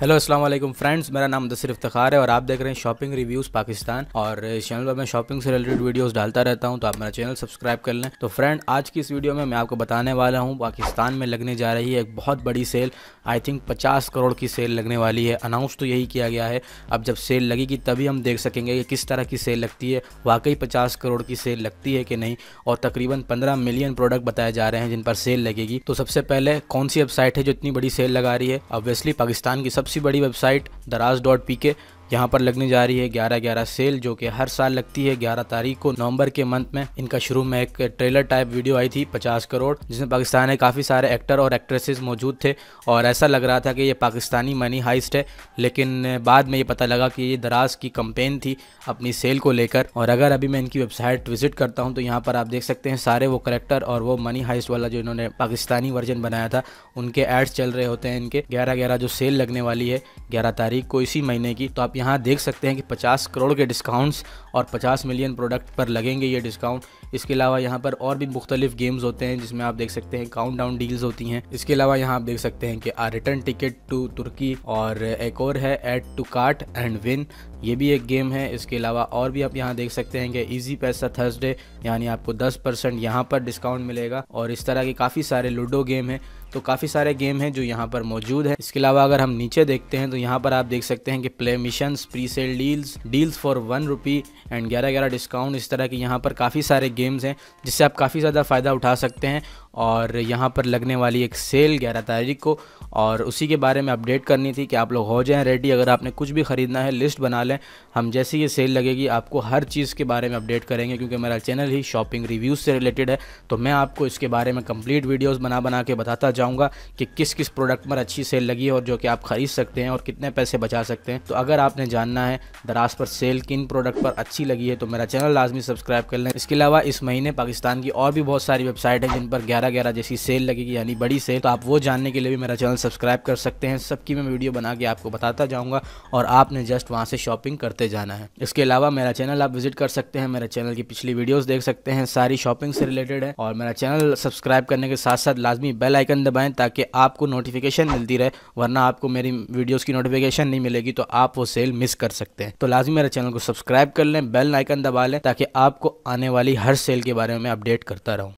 hello अस्सलाम वालेकुम friends मेरा नाम दसर इफ्तार है और आप देख रहे हैं शॉपिंग रिव्यूज़ पाकिस्तान और इस चैनल पर मैं शॉपिंग से रिलेटेड वीडियोस डालता रहता हूं तो आप मेरा चैनल सब्सक्राइब कर लें तो फ्रेंड आज की इस वीडियो में मैं आपको बताने वाला हूं पाकिस्तान में लगने जा रही है एक बहुत बड़ी सेल आई थिंक पचास करोड़ की सेल लगने वाली है अनाउंस तो यही किया गया है अब जब सेल लगेगी तभी हम देख सकेंगे कि किस तरह की सेल लगती है वाकई पचास करोड़ की सेल लगती है कि नहीं और तकरीबन पंद्रह मिलियन प्रोडक्ट बताए जा रहे हैं जिन पर सेल लगेगी तो सबसे पहले कौन सी वेबसाइट है जो इतनी बड़ी सेल लगा रही है ऑब्वियसली पाकिस्तान की सबसे सबसे बड़ी वेबसाइट दराज डॉट पी के यहाँ पर लगने जा रही है ग्यारह ग्यारह सेल जो कि हर साल लगती है ग्यारह तारीख को नवंबर के मंथ में इनका शुरू में एक ट्रेलर टाइप वीडियो आई थी पचास करोड़ जिसमें पाकिस्तान में काफ़ी सारे एक्टर और एक्ट्रेसेस मौजूद थे और ऐसा लग रहा था कि ये पाकिस्तानी मनी हाइस्ट है लेकिन बाद में ये पता लगा कि ये दराज की कंपेन थी अपनी सेल को लेकर और अगर अभी मैं इनकी वेबसाइट विजिट करता हूँ तो यहाँ पर आप देख सकते हैं सारे वो करेक्टर और वो मनी हाइस्ट वाला जो इन्होंने पाकिस्तानी वर्जन बनाया था उनके एड्स चल रहे होते हैं इनके ग्यारह ग्यारह जो सेल लगने वाली है ग्यारह तारीख को इसी महीने की तो आप यहाँ देख सकते हैं कि 50 करोड़ के डिस्काउंट्स और 50 मिलियन प्रोडक्ट पर लगेंगे ये डिस्काउंट इसके अलावा यहाँ पर और भी मुख्तलिफ गेम्स होते हैं जिसमें आप देख सकते हैं काउंट डाउन डील्स होती हैं इसके अलावा यहाँ आप देख सकते हैं कि आ रिटर्न टिकट टू तुर्की और एक और है add to cart and win ये भी एक गेम है इसके अलावा और भी आप यहाँ देख सकते हैं कि ईजी पैसा थर्सडे यानी आपको 10 परसेंट यहाँ पर डिस्काउंट मिलेगा और इस तरह के काफ़ी सारे लूडो गेम हैं तो काफ़ी सारे गेम हैं जो यहाँ पर मौजूद हैं इसके अलावा अगर हम नीचे देखते हैं तो यहाँ पर आप देख सकते हैं कि play mission collections pre sale deals deals for one rupee and ग्यारह ग्यारह डिस्काउंट इस तरह के यहाँ पर काफ़ी सारे गेम्स हैं जिससे आप काफ़ी ज़्यादा फ़ायदा उठा सकते हैं और यहाँ पर लगने वाली एक सेल ग्यारह तारीख को और उसी के बारे में अपडेट करनी थी कि आप लोग हो जाएं रेडी अगर आपने कुछ भी ख़रीदना है लिस्ट बना लें हम जैसे ये सेल लगेगी आपको हर चीज़ के बारे में अपडेट करेंगे क्योंकि मेरा चैनल ही शॉपिंग रिव्यूज़ से रिलेटेड है तो मैं आपको इसके बारे में कंप्लीट वीडियोस बना बना के बताता जाऊँगा कि किस किस प्रोडक्ट पर अच्छी सेल लगी है और जो कि आप ख़रीद सकते हैं और कितने पैसे बचा सकते हैं तो अगर आपने जानना है दराज पर सेल किन प्रोडक्ट पर अच्छी लगी है तो मेरा चैनल लाजमी सब्सक्राइब कर लें इसके अलावा इस महीने पाकिस्तान की और भी बहुत सारी वेबसाइट हैं जिन पर ग्यारह ग्यारह ग्यारह जैसी सेल लगेगी यानी बड़ी सेल तो आप वो जानने के लिए भी मेरा चैनल सब्सक्राइब कर सकते हैं सबकी मैं वीडियो बना के आपको बताता जाऊँगा और आपने जस्ट वहाँ से शॉपिंग करते जाना है इसके अलावा मेरा चैनल आप विजिट कर सकते हैं मेरे चैनल की पिछली वीडियोज़ देख सकते हैं सारी शॉपिंग से रिलेटेड है और मेरा चैनल सब्सक्राइब करने के साथ साथ लाजमी बेल आइकन दबाएँ ताकि आपको नोटिफिकेशन मिलती रहे वरना आपको मेरी वीडियोज़ की नोटिफिकेशन नहीं मिलेगी तो आप वो सेल मिस कर सकते हैं तो लाजमी मेरे चैनल को सब्सक्राइब कर लें बेल आइकन दबा लें ताकि आपको आने वाली हर सेल के बारे में अपडेट करता रहूँ